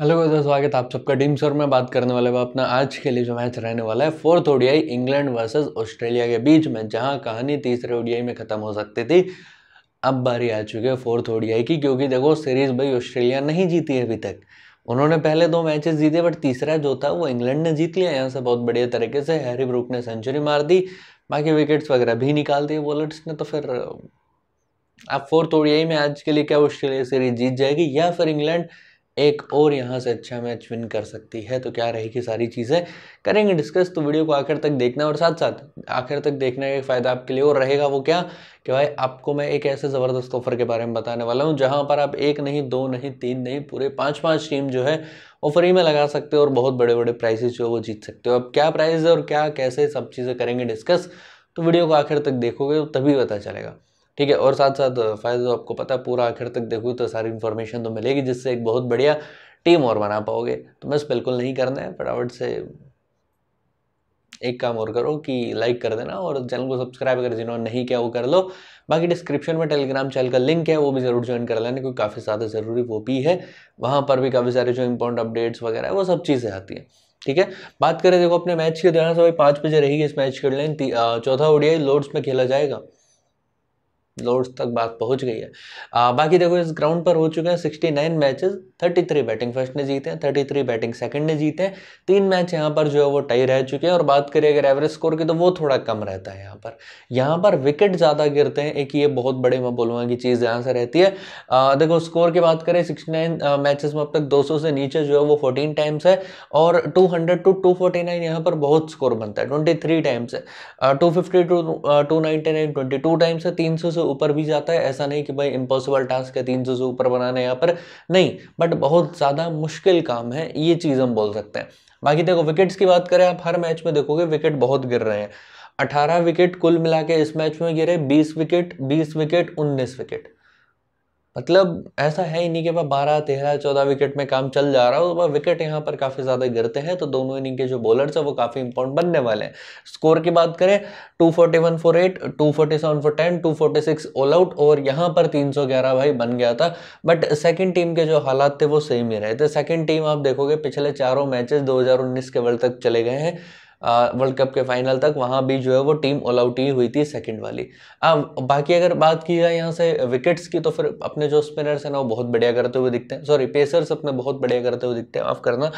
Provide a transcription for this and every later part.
hello दोस्तों स्वागत आप सबका टीम सर में बात करने वाले हैं अपना आज के लिए जो मैच रहने वाला है fourth ODI England versus Australia के बीच में जहां कहानी तीसरे ओडीआई में खत्म हो सकती थी अब बारी आ चुकी है फोर्थ ओडीआई की क्योंकि देखो सीरीज भाई ऑस्ट्रेलिया नहीं जीती है अभी तक उन्होंने पहले दो मैचेस जीते बट तीसरा जो था वो इंग्लैंड ने जीत लिया यहाँ से बहुत बढ़िया तरीके से हैरी ब्रूक ने सेंचुरी मार दी बाकी विकेट्स वगैरह भी निकाल दिए बॉलर्स ने तो फिर आप फोर्थ ओडीआई में आज के लिए क्या ऑस्ट्रेलिया सीरीज जीत जाएगी या फिर इंग्लैंड एक और यहाँ से अच्छा मैच विन कर सकती है तो क्या रहेगी सारी चीज़ें करेंगे डिस्कस तो वीडियो को आखिर तक देखना और साथ साथ आखिर तक देखने का फ़ायदा आपके लिए और रहेगा वो क्या कि भाई आपको मैं एक ऐसे ज़बरदस्त ऑफर के बारे में बताने वाला हूँ जहाँ पर आप एक नहीं दो नहीं तीन नहीं पूरे पाँच पाँच टीम जो है वो फ्री में लगा सकते हो और बहुत बड़े बड़े प्राइजेज जो है वो जीत सकते हो अब क्या प्राइज़ है और क्या कैसे सब चीज़ें करेंगे डिस्कस तो वीडियो को आखिर तक देखोगे तभी पता चलेगा ठीक है और साथ साथ फायदा तो आपको पता है पूरा आखिर तक देखोगे तो सारी इन्फॉर्मेशन तो मिलेगी जिससे एक बहुत बढ़िया टीम और बना पाओगे तो बस बिल्कुल नहीं करना है फटाफट से एक काम और करो कि लाइक कर देना और चैनल को सब्सक्राइब अगर जिन्होंने नहीं किया वो कर लो बाकी डिस्क्रिप्शन में टेलीग्राम चैनल का लिंक है वो भी ज़रूर ज्वाइन कर लेना क्योंकि काफ़ी ज़्यादा ज़रूरी वो भी है वहाँ पर भी काफ़ी सारे जो इंपॉर्टेंट अपडेट्स वगैरह है वो सब चीज़ें आती हैं ठीक है बात करें देखो अपने मैच की ध्यान तो से भाई पाँच बजे रहेगी इस मैच की लाइन चौथा ओडियाई लोड्स में खेला जाएगा लॉर्ड्स तक बात पहुंच गई है आ, बाकी देखो इस ग्राउंड पर हो चुके हैं 69 मैचेस 33 बैटिंग फर्स्ट ने जीते हैं 33 बैटिंग सेकंड ने जीते हैं तीन मैच यहाँ पर जो है वो टाई रह चुके हैं और बात करें अगर एवरेज स्कोर की तो वो थोड़ा कम रहता है यहाँ पर यहाँ पर विकेट ज़्यादा गिरते हैं एक ये बहुत बड़े मैं बोलूँगा कि चीज़ यहाँ से रहती है आ, देखो स्कोर की बात करें सिक्सटी नाइन में अब तक दो से नीचे जो है वो फोर्टीन टाइम्स है और two to two forty nine यहाँ पर बहुत स्कोर बनता है ट्वेंटी टाइम्स है two fifty to two ninety nine twenty two times है तीन सौ से ऊपर भी जाता है ऐसा नहीं कि भाई इम्पॉसिबल टास्क है तीन सौ से ऊपर बनाना यहाँ पर नहीं बट बहुत ज़्यादा मुश्किल काम है ये चीज़ हम बोल सकते हैं बाकी देखो विकेट्स की बात करें आप हर मैच में देखोगे विकेट बहुत गिर रहे हैं अठारह विकेट कुल मिला के इस मैच में गिरे बीस विकेट बीस विकेट उन्नीस विकेट मतलब ऐसा है इन्हीं के पास बारह तेरह चौदह विकेट में काम चल जा रहा है और विकेट यहाँ पर काफ़ी ज़्यादा गिरते हैं तो दोनों इनिंग के जो बॉलर्स हैं वो काफ़ी इंपॉर्टेंट बनने वाले हैं स्कोर की बात करें two forty one for eight two forty seven for ten two forty six all out और यहाँ पर तीन सौ ग्यारह भाई बन गया था बट सेकेंड टीम के जो हालात थे वो सेम ही रहे थे सेकेंड टीम आप देखोगे पिछले चारों मैचेस दो के वर्ल्ड तक चले गए हैं वर्ल्ड कप के फाइनल तक वहाँ भी जो है वो टीम ऑल आउट ही हुई थी सेकंड वाली अब बाकी अगर बात की जाए यहाँ से विकेट्स की तो फिर अपने जो स्पिनर्स हैं ना वो बहुत बढ़िया करते हुए दिखते हैं सॉरी पेसर्स अपने बहुत बढ़िया करते हुए दिखते हैं माफ़ करना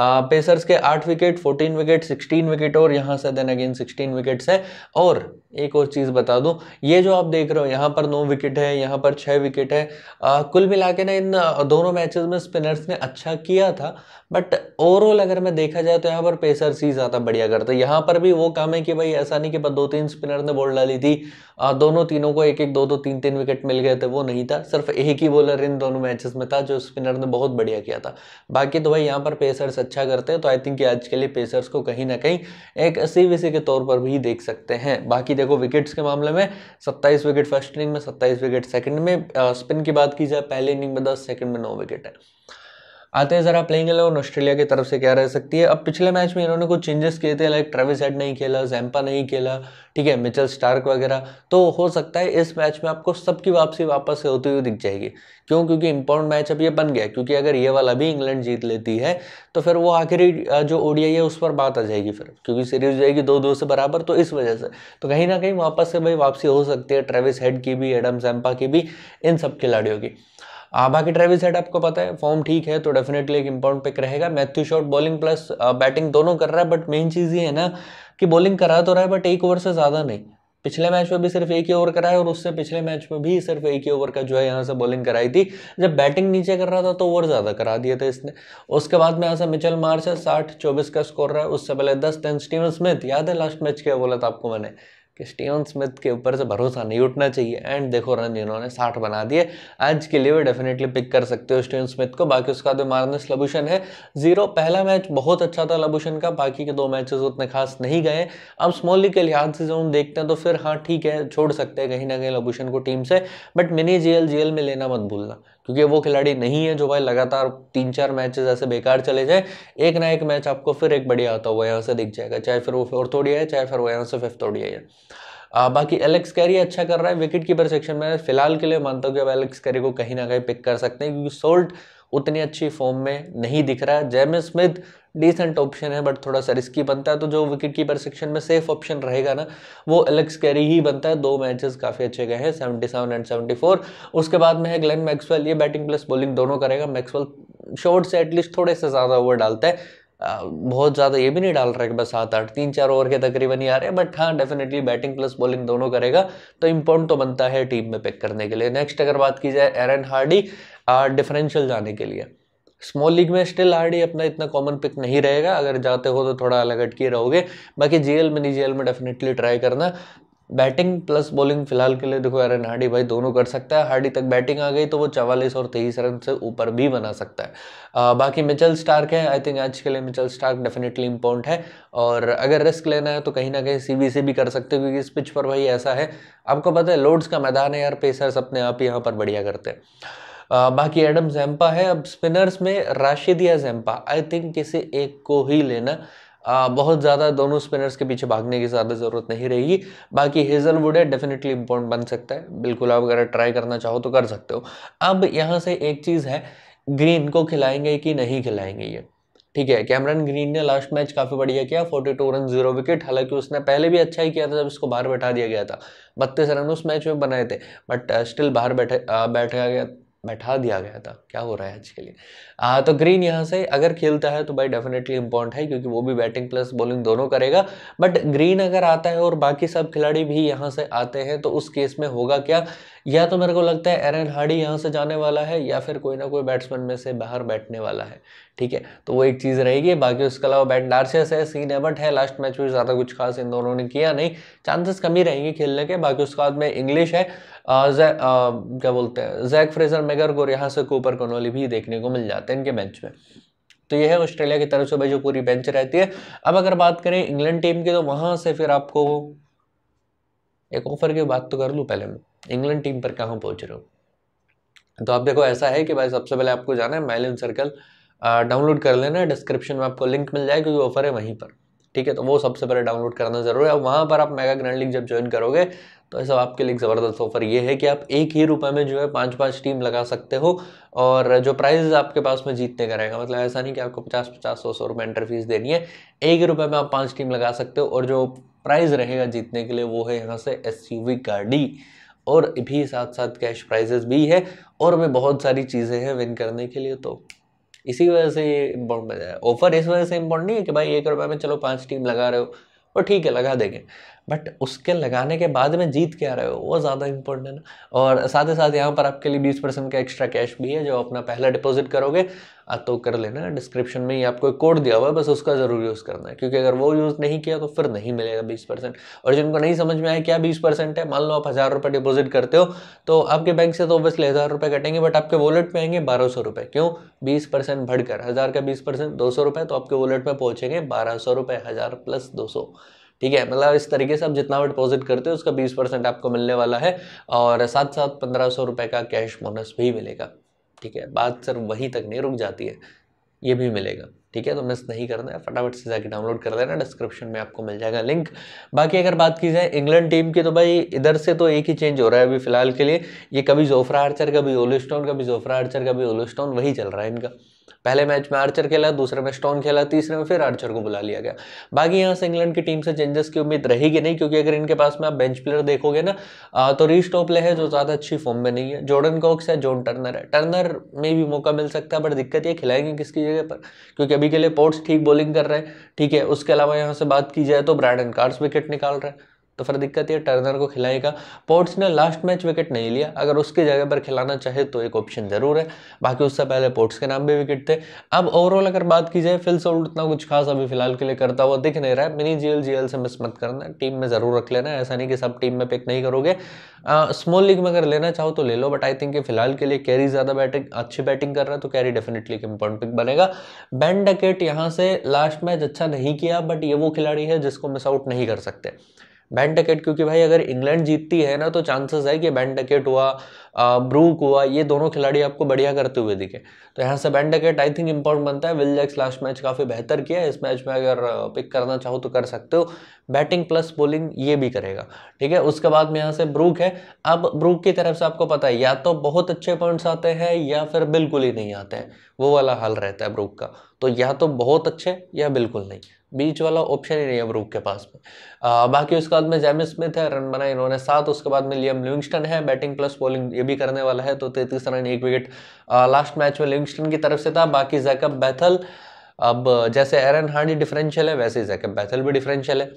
पेसर्स के आठ wicket fourteen wicket sixteen wicket और यहाँ से देन अगेन सिक्सटीन विकेट्स हैं और एक और चीज़ बता दूँ ये जो आप देख रहे हो यहाँ पर नौ विकेट है यहाँ पर छः विकेट है आ, कुल मिला के ना इन दोनों मैचेस में स्पिनर्स ने अच्छा किया था बट ओवरऑल अगर मैं देखा जाए तो यहाँ पर पेसर्स ही ज़्यादा बढ़िया करते यहाँ पर भी वो काम है कि भाई ऐसा नहीं कि दो तीन स्पिनर ने बोल डाली थी दोनों तीनों को एक एक दो दो तीन तीन विकेट मिल गए थे वो नहीं था सिर्फ एक ही बॉलर इन दोनों मैचेस में था जो स्पिनर ने बहुत बढ़िया किया था बाकी तो भाई यहाँ पर पेसर्स अच्छा करते हैं तो आई थिंक आज के लिए पेसर्स को कहीं ना कहीं एक विषय के तौर पर भी देख सकते हैं बाकी देखो विकेट्स के मामले में सत्ताईस विकेट फर्स्ट इनिंग में सत्ताईस विकेट सेकेंड में स्पिन की बात की जाए पहले इनिंग में दस सेकेंड में नौ विकेट है आते हैं ज़रा प्लेइंग एलेवन ऑस्ट्रेलिया की तरफ से क्या रह सकती है अब पिछले मैच में इन्होंने कुछ चेंजेस किए थे लाइक ट्रेविस हेड नहीं खेला जैम्पा नहीं खेला ठीक है मिचल स्टार्क वगैरह तो हो सकता है इस मैच में आपको सबकी वापसी वापस से होती हुई दिख जाएगी क्यों क्योंकि इंपॉर्टेंट मैच अब ये बन गया क्योंकि अगर ये वाला भी इंग्लैंड जीत लेती है तो फिर वो आखिरी जो ओडिया है उस पर बात आ जाएगी फिर क्योंकि सीरीज जाएगी दो दो से बराबर तो इस वजह से तो कहीं ना कहीं वापस से भाई वापसी हो सकती है ट्रेविस हेड की भी एडम जैम्पा की भी इन सब खिलाड़ियों की बाकी ड्राइविंग सेट आपको पता है फॉर्म ठीक है तो डेफिनेटली एक इम्पोर्टेंट पिक रहेगा Matthew short bowling plus batting दोनों कर रहा है बट मेन चीज़ ये है ना कि बॉलिंग करा तो रहा है बट एक ओवर से ज़्यादा नहीं पिछले मैच में भी सिर्फ एक ही ओवर कराया और उससे पिछले मैच में भी सिर्फ एक ही ओवर का जो है यहाँ से बॉलिंग कराई थी जब बैटिंग नीचे कर रहा था तो ओवर ज़्यादा करा दिए थे इसने उसके बाद में यहाँ से मिचल मार्च है साठ चौबीस का स्कोर रहा है उससे पहले दस टेन स्टीवन स्मिथ याद है लास्ट मैच क्या बोला था आपको मैंने कि स्टीवन स्मिथ के ऊपर से भरोसा नहीं उठना चाहिए एंड देखो रन इन्होंने साठ बना दिए आज के लिए वे डेफिनेटली पिक कर सकते हो स्टीवन स्मिथ को बाकी उसका जो तो मार्नस लबूशन है जीरो पहला मैच बहुत अच्छा था लबूशन का बाकी के दो मैचेस उतने खास नहीं गए अब स्मॉली के लिहाज से जो हम देखते हैं तो फिर हाँ ठीक है छोड़ सकते हैं कहीं ना कहीं लबूशन को टीम से बट मिनी जेल जेल में लेना मत भूलना क्योंकि वो खिलाड़ी नहीं है जो भाई लगातार तीन चार मैचेस ऐसे बेकार चले जाए एक ना एक मैच आपको फिर एक बढ़िया आता हुआ यहाँ से दिख जाएगा चाहे फिर वो फोर्थ ओडिया है चाहे फिर वो यहाँ से फिफ्थ ओडिया है बाकी एलेक्स कैरी अच्छा कर रहा है विकेट कीपर सेक्शन में फिलहाल के लिए मानता हूँ कि अब एलेक्स कैरी को कहीं ना कहीं पिक कर सकते हैं क्योंकि सोल्ट उतनी अच्छी फॉर्म में नहीं दिख रहा है जेम स्मिथ डिसेंट ऑप्शन है बट थोड़ा सा रिस्की बनता है तो जो विकेट कीपर सेक्शन में सेफ ऑप्शन रहेगा ना वो एलेक्स कैरी ही बनता है दो मैचेस काफ़ी अच्छे गए हैं seventy seven and seventy four उसके बाद में है ग्लेन मैक्सवेल ये बैटिंग प्लस बॉलिंग दोनों करेगा मैक्सवेल शॉर्ट से एटलीस्ट थोड़े से ज़्यादा ओवर डालता है बहुत ज़्यादा ये भी नहीं डाल रहा है कि बस सात आठ तीन चार ओवर के तकरीबन ही आ रहे हैं बट हाँ डेफिनेटली बैटिंग प्लस बॉलिंग दोनों करेगा तो इम्पोर्टेंट तो बनता है टीम में पिक करने के लिए नेक्स्ट अगर बात की जाए एरन हार्डी डिफरेंशियल जाने के लिए स्मॉल लीग में स्टिल हार्डी अपना इतना कॉमन पिक नहीं रहेगा अगर जाते हो तो थोड़ा अलग अटके रहोगे बाकी जीएल में नहीं जीएल में डेफिनेटली ट्राई करना बैटिंग प्लस बॉलिंग फिलहाल के लिए देखो एरन हार्डी भाई दोनों कर सकता है हार्डी तक बैटिंग आ गई तो वो चवालीस और तेईस रन से ऊपर भी बना सकता है आ, बाकी मिचल स्टार्क है आई थिंक आज के लिए मिचल स्टार्क डेफिनेटली इम्पोर्टेंट है और अगर रिस्क लेना है तो कहीं ना कहीं सी से भी कर सकते हो क्योंकि इस पिच पर भाई ऐसा है आपको पता है लोड्स का मैदान है यार पेसर्स अपने आप यहाँ पर बढ़िया करते हैं आ, बाकी एडम जैम्पा है अब स्पिनर्स में राशिद या जैम्पा आई थिंक किसी एक को ही लेना बहुत ज़्यादा दोनों स्पिनर्स के पीछे भागने की ज़्यादा ज़रूरत नहीं रहेगी बाकी हेजलवुड है डेफिनेटली इम्पोर्टेंट बन सकता है बिल्कुल आप अगर ट्राई करना चाहो तो कर सकते हो अब यहाँ से एक चीज़ है ग्रीन को खिलाएंगे कि नहीं खिलाएंगे ये ठीक है कैमरन ग्रीन ने लास्ट मैच काफ़ी बढ़िया किया 42 रन जीरो विकेट हालांकि उसने पहले भी अच्छा ही किया था जब इसको बाहर बैठा दिया गया था बत्तीस रन उस मैच में बनाए थे बट स्टिल बाहर बैठे बैठा गया बैठा दिया गया था क्या हो रहा है आज के लिए आ, तो ग्रीन यहाँ से अगर खेलता है तो भाई डेफिनेटली इम्पॉर्टेंट है क्योंकि वो भी बैटिंग प्लस बॉलिंग दोनों करेगा बट ग्रीन अगर आता है और बाकी सब खिलाड़ी भी यहाँ से आते हैं तो उस केस में होगा क्या या तो मेरे को लगता है एरन हार्डी यहाँ से जाने वाला है या फिर कोई ना कोई बैट्समैन में से बाहर बैठने वाला है ठीक है तो वो एक चीज़ रहेगी बाकी उसके अलावा बैट डार्सियस है सीन एबट है लास्ट मैच में ज़्यादा कुछ खास इन दोनों ने किया नहीं चांसेस कम ही रहेंगे खेलने के बाकी उसके बाद में इंग्लिश है आ, जै, आ, क्या बोलते हैं जैक फ्रेजर मेगर को यहाँ से कूपर कनोली भी देखने को मिल जाते हैं इनके बेंच में तो यह है ऑस्ट्रेलिया की तरफ से भाई जो पूरी बेंच रहती है अब अगर बात करें इंग्लैंड टीम की तो वहाँ से फिर आपको एक ऑफर की बात तो कर लूँ पहले मैं इंग्लैंड टीम पर कहाँ पहुँच रहे हो तो आप देखो ऐसा है कि भाई सबसे पहले आपको जाना है माइलिन सर्कल डाउनलोड कर लेना डिस्क्रिप्शन में आपको लिंक मिल जाएगा क्योंकि ऑफर है वहीं पर ठीक है तो वो सबसे पहले डाउनलोड करना ज़रूर है और वहाँ पर आप मेगा ग्रैंड लीग जब ज्वाइन करोगे तो ऐसा आपके लिए ज़बरदस्त ऑफर ये है कि आप एक ही रुपये में जो है पाँच पाँच टीम लगा सकते हो और जो प्राइज़ आपके पास में जीतने का रहेगा मतलब ऐसा नहीं कि आपको पचास पचास सौ सौ रुपये एंटर फीस देनी है एक ही रुपये में आप पाँच टीम लगा सकते हो और जो प्राइज़ रहेगा जीतने के लिए वो है यहाँ से एस गाड़ी और भी साथ साथ कैश प्राइजेस भी है और भी बहुत सारी चीज़ें हैं विन करने के लिए तो इसी वजह से इम्पोर्टेंट ऑफर इस वजह से इम्पोर्टेंट नहीं है कि भाई एक रुपये में चलो पाँच टीम लगा रहे हो और ठीक है लगा देंगे बट उसके लगाने के बाद में जीत क्या रहे हो वो ज़्यादा इंपॉर्टेंट और साथ ही साथ यहाँ पर आपके लिए बीस परसेंट का एक्स्ट्रा कैश भी है जो अपना पहला डिपॉजिट करोगे तो कर लेना डिस्क्रिप्शन में ही आपको एक कोड दिया हुआ है बस उसका ज़रूर यूज़ करना है क्योंकि अगर वो यूज़ नहीं किया तो फिर नहीं मिलेगा बीस परसेंट और जिनको नहीं समझ में आया क्या बीस परसेंट है मान लो आप हज़ार रुपये डिपॉजिट करते हो तो आपके बैंक से तो ऑब्वियसली हज़ार रुपये कटेंगे बट आपके वॉलेट में आएंगे बारह सौ रुपये क्यों बीस परसेंट बढ़कर हज़ार का बीस परसेंट दो सौ रुपये तो आपके वॉलेट में पहुँचेंगे बारह सौ रुपये हज़ार प्लस दो सौ ठीक है मतलब इस तरीके से आप जितना भी डिपॉजिट करते हो उसका बीस परसेंट आपको मिलने वाला है और साथ साथ पंद्रह सौ रुपये का कैश बोनस भी मिलेगा ठीक है बात सर वहीं तक नहीं रुक जाती है ये भी मिलेगा ठीक है तो मिस नहीं करना है फटाफट से जाके डाउनलोड कर लेना डिस्क्रिप्शन में आपको मिल जाएगा लिंक बाकी अगर बात की जाए इंग्लैंड टीम की तो भाई इधर से तो एक ही चेंज हो रहा है अभी फिलहाल के लिए ये कभी जोफ्रा आर्चर कभी ओलिस्टोन कभी जोफ्रा आर्चर कभी ओलिस्टोन वही चल रहा है इनका पहले मैच में आर्चर खेला दूसरे में स्टोन खेला तीसरे में फिर आर्चर को बुला लिया गया बाकी यहाँ से इंग्लैंड की टीम से चेंजेस की उम्मीद रहेगी नहीं क्योंकि अगर इनके पास में आप बेंच प्लेयर देखोगे ना तो रीस टोपले है जो ज़्यादा अच्छी फॉर्म में नहीं है जॉर्डन कॉक्स है जॉन टर्नर है टर्नर में भी मौका मिल सकता है बट दिक्कत ये खिलाएंगे किसकी जगह पर क्योंकि अभी के लिए पोर्ट्स ठीक बॉलिंग कर रहे हैं ठीक है उसके अलावा यहाँ से बात की जाए तो ब्रैडन कार्स विकेट निकाल रहे हैं तो फिर दिक्कत ये टर्नर को खिलाएगा पोर्ट्स ने लास्ट मैच विकेट नहीं लिया अगर उसकी जगह पर खिलाना चाहे तो एक ऑप्शन ज़रूर है बाकी उससे पहले पोर्ट्स के नाम भी विकेट थे अब ओवरऑल अगर बात की जाए फिल्स आउट उतना कुछ खास अभी फिलहाल के लिए करता हुआ दिख नहीं रहा है मिनी जी जीएल से मिस मत करना टीम में ज़रूर रख लेना ऐसा नहीं कि सब टीम में पिक नहीं करोगे स्मॉल लीग में अगर लेना चाहो तो ले लो बट आई थिंक कि फिलहाल के लिए कैरी ज़्यादा बैटिंग अच्छी बैटिंग कर रहा है तो कैरी डेफिनेटली एक इंपॉर्टेंट पिक बनेगा बैंड डकेट यहाँ से लास्ट मैच अच्छा नहीं किया बट ये वो खिलाड़ी है जिसको मिस आउट नहीं कर सकते बैंड टिकेट क्योंकि भाई अगर इंग्लैंड जीतती है ना तो चांसेस है कि बैंड टिकेट हुआ ब्रूक हुआ ये दोनों खिलाड़ी आपको बढ़िया करते हुए दिखे तो यहाँ से बैंडेकेट आई थिंक इंपॉर्टेंट बनता है विल जैक्स लास्ट मैच काफ़ी बेहतर किया इस मैच में अगर पिक करना चाहो तो कर सकते हो बैटिंग प्लस बॉलिंग ये भी करेगा ठीक है उसके बाद में यहाँ से ब्रूक है अब ब्रूक की तरफ से आपको पता है या तो बहुत अच्छे पॉइंट्स आते हैं या फिर बिल्कुल ही नहीं आते हैं वो वाला हाल रहता है ब्रूक का तो या तो बहुत अच्छे या बिल्कुल नहीं बीच वाला ऑप्शन ही नहीं है ब्रूक के पास में आ, बाकी उसके बाद में जैमिस स्मिथ है रन बनाए इन्होंने सात उसके बाद में लियम लिविंगस्टन है बैटिंग प्लस बॉलिंग ये भी करने वाला है तो तैतीस रन एक विकेट लास्ट मैच में लिंगस्टन की तरफ से था बाकी जैकब बैथल अब जैसे एरन हार्डी डिफरेंशियल है वैसे ही जैकब बैथल भी डिफरेंशियल है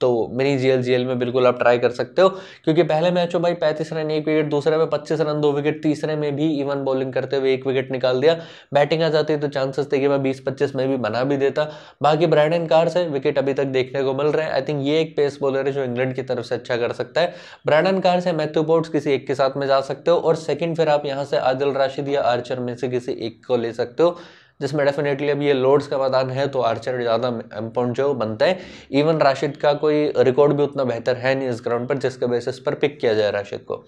तो मिनी जीएल जीएल में बिल्कुल आप ट्राई कर सकते हो क्योंकि पहले मैच हो भाई पैंतीस रन एक विकेट दूसरे में पच्चीस रन दो विकेट तीसरे में भी इवन बॉलिंग करते हुए एक विकेट निकाल दिया बैटिंग आ जाती है तो चांसेस थे कि मैं बीस पच्चीस में भी बना भी देता बाकी ब्रांडन कार से विकेट अभी तक देखने को मिल रहे हैं आई थिंक ये एक पेस बॉलर है जो इंग्लैंड की तरफ से अच्छा कर सकता है Brandon Carse Matthew Potts किसी एक के साथ में जा सकते हो और सेकेंड फिर आप यहाँ से आदिल राशिद या आर्चर में से किसी एक को ले सकते हो जिसमें डेफिनेटली अब ये लोड्स का मैदान है तो आर्चर ज़्यादा इम्पोर्ट जो बनता है इवन राशिद का कोई रिकॉर्ड भी उतना बेहतर है नहीं इस ग्राउंड पर जिसके बेसिस पर पिक किया जाए राशिद को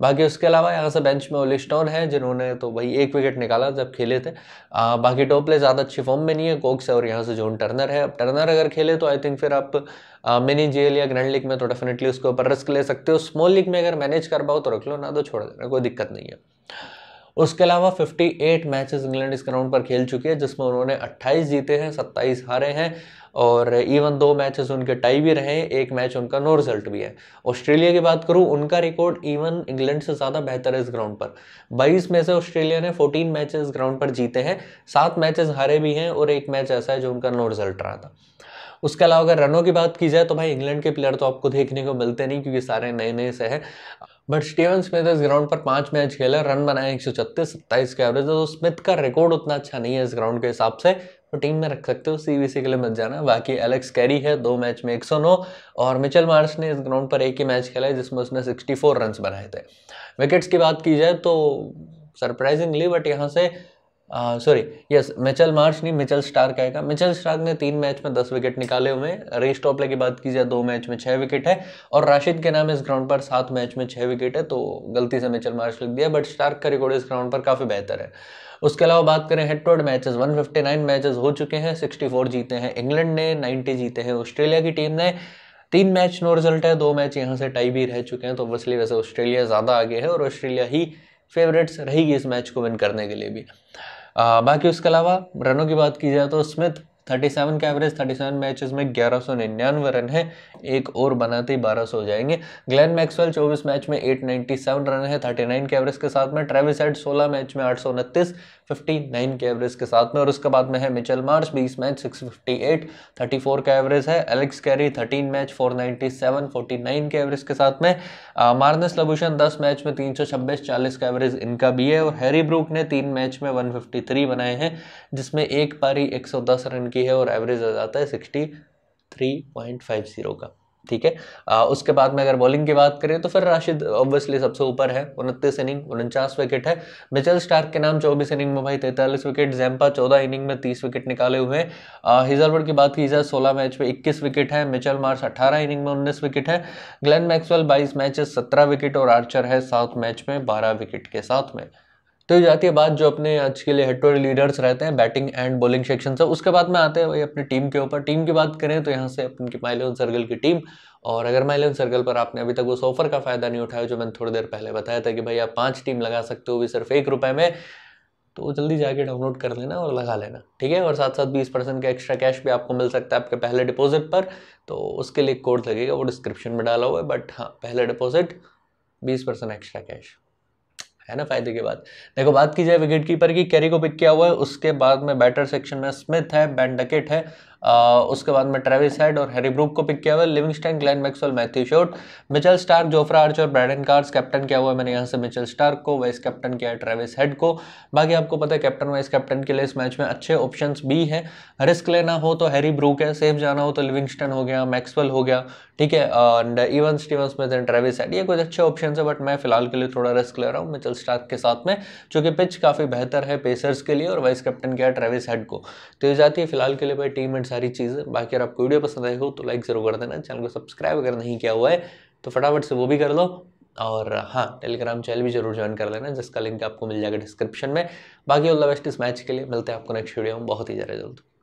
बाकी उसके अलावा यहाँ से बेंच में ओलिस्टोन है जिन्होंने तो भाई एक विकेट निकाला जब खेले थे आ, बाकी टोपले ज़्यादा अच्छी फॉर्म में नहीं है कोक्स और यहाँ से जोन टर्नर है अब टर्नर अगर खेले तो आई थिंक फिर आप मिनी जेल या ग्रैंड लीग में तो डेफिनेटली उसके ऊपर रिस्क ले सकते हो स्मॉल लीग में अगर मैनेज कर पाओ तो रख लो ना तो छोड़ देना कोई दिक्कत नहीं है उसके अलावा 58 मैचेस इंग्लैंड इस ग्राउंड पर खेल चुकी है जिसमें उन्होंने 28 जीते हैं 27 हारे हैं और इवन दो मैचेस उनके टाई भी रहे एक मैच उनका नो रिजल्ट भी है ऑस्ट्रेलिया की बात करूं उनका रिकॉर्ड इवन इंग्लैंड से ज़्यादा बेहतर है इस ग्राउंड पर 22 में से ऑस्ट्रेलिया ने 14 मैचेस ग्राउंड पर जीते हैं सात मैचेस हारे भी हैं और एक मैच ऐसा है जो उनका नो रिजल्ट रहा था उसके अलावा अगर रनों की बात की जाए तो भाई इंग्लैंड के प्लेयर तो आपको देखने को मिलते नहीं क्योंकि सारे नए नए से हैं बट स्टीवन स्मिथ इस ग्राउंड पर पाँच मैच खेले रन बनाए एक सौ छत्तीस सत्ताईस का एवरेज है तो स्मिथ का रिकॉर्ड उतना अच्छा नहीं है इस ग्राउंड के हिसाब से तो टीम में रख सकते हो सीबीसी के लिए मत जाना बाकी एलेक्स कैरी है दो मैच में एक सौ नौ और मिचल मार्स ने इस ग्राउंड पर एक ही मैच खेला है जिसमें उसने सिक्सटी फोर रन बनाए थे विकेट्स की बात की जाए तो सरप्राइजिंगली बट यहाँ से सॉरी यस मिचल मार्च नहीं मिचल स्टार्क आएगा मिचल स्टार्क ने तीन मैच में दस विकेट निकाले हुए हैं रेस टॉपले की बात की जाए दो मैच में छः विकेट है और राशिद के नाम इस ग्राउंड पर सात मैच में छः विकेट है तो गलती से मिचल मार्च लिख दिया बट स्टार्क का रिकॉर्ड इस ग्राउंड पर काफ़ी बेहतर है उसके अलावा बात करें head to head matches 159 matches हो चुके हैं 64 जीते हैं इंग्लैंड ने 90 जीते हैं ऑस्ट्रेलिया की टीम ने तीन मैच नो रिजल्ट है दो मैच यहाँ से टाई भी रह चुके हैं तो ऑब्वियसली वैसे ऑस्ट्रेलिया ज़्यादा आगे है और ऑस्ट्रेलिया ही फेवरेट्स रहेगी इस मैच को विन करने के लिए भी आ, बाकी उसके अलावा रनों की बात की जाए तो स्मिथ 37 के एवरेज 37 मैचेस में ग्यारह सौ निन्यानवे रन है एक और बनाते ही 1200 हो जाएंगे ग्लेन मैक्सवेल 24 मैच में 897 रन है 39 के एवरेज के साथ में ट्रेविस हेड 16 मैच में आठ 59 के एवरेज के साथ में और उसके बाद में है मिचल मार्च 20 मैच 658 34 का एवरेज है एलेक्स कैरी 13 मैच 497 49 के एवरेज के साथ में मार्नस लबूशन दस मैच में छब्बीस चालीस का एवरेज इनका भी है और हैरी ब्रूक ने तीन मैच में थ्री बनाए हैं जिसमें एक पारी दस रन की है और एवरेज आ जाता है sixty three point five zero का ठीक है आ, उसके बाद में अगर बॉलिंग की बात करें तो फिर राशिद ऑब्वियसली सबसे ऊपर है उनतीस इनिंग उनचास विकेट है मिचल स्टार्क के नाम चौबीस इनिंग में भाई तैंतालीस विकेट जैम्पा चौदह इनिंग में तीस विकेट निकाले हुए हैं हिजलवर्ड की बात की जाए सोलह मैच में इक्कीस विकेट है मिचल मार्स अठारह इनिंग में उन्नीस विकेट है ग्लैन मैक्सवेल बाईस मैच सत्रह विकेट और आर्चर है सात मैच में बारह विकेट के साथ में तो जाती है बात जो अपने आज के लिए हेड लीडर्स रहते हैं बैटिंग एंड बॉलिंग सेक्शन से उसके बाद में आते हैं भाई अपनी टीम के ऊपर टीम की बात करें तो यहाँ से अपनी माइलियन सर्कल की टीम और अगर माइलियन सर्कल पर आपने अभी तक उस ऑफर का फ़ायदा नहीं उठाया जो मैंने थोड़ी देर पहले बताया था कि भाई आप पाँच टीम लगा सकते हो भी सिर्फ एक रुपये में तो जल्दी जाके डाउनलोड कर लेना और लगा लेना ठीक है और साथ साथ बीस परसेंट का एक्स्ट्रा कैश भी आपको मिल सकता है आपके पहले डिपॉजिट पर तो उसके लिए कोड लगेगा वो डिस्क्रिप्शन में डाला हुआ है बट हाँ पहले डिपॉजिट बीस परसेंट एक्स्ट्रा कैश है ना फायदे की बात देखो बात की जाए विकेट कीपर की कैरी को पिक किया हुआ है उसके बाद में बैटर सेक्शन में स्मिथ है बैंडकेट है उसके बाद में ट्रेविस हेड और हैरी ब्रूक को पिक किया हुआ Livingstone Glenn Maxwell Matthew Short Mitchell Starc Jofra Archer और ब्रैडन कार्स कैप्टन किया हुआ है मैंने यहाँ से मिचल स्टार्क को वाइस कैप्टन किया है ट्रेविस हेड को बाकी आपको पता है कैप्टन वाइस कैप्टन के लिए इस मैच में अच्छे ऑप्शन भी हैं रिस्क लेना हो तो हैरी ब्रूक है सेफ जाना हो तो लिविंगस्टन हो गया मैक्सवेल हो गया ठीक है एंड इवन स्टीवंस में ट्रेविस हेड ये कुछ अच्छे ऑप्शन है बट मैं फिलहाल के लिए थोड़ा रिस्क ले रहा हूँ मिचल स्टार्क के साथ में चूँकि पिच काफ़ी बेहतर है पेसर्स के लिए और वाइस कैप्टन किया ट्रेविस हेड को तो ये जाती है फिलहाल के लिए भाई टीम इंड सारी चीज़ें बाकी अगर आपको वीडियो पसंद आई हो तो लाइक ज़रूर कर देना चैनल को सब्सक्राइब अगर नहीं किया हुआ है तो फटाफट से वो भी कर लो और हाँ टेलीग्राम चैनल भी जरूर ज्वाइन कर लेना जिसका लिंक आपको मिल जाएगा डिस्क्रिप्शन में बाकी ऑल द बेस्ट इस मैच के लिए मिलते हैं आपको नेक्स्ट वीडियो में बहुत ही ज़्यादा जल्द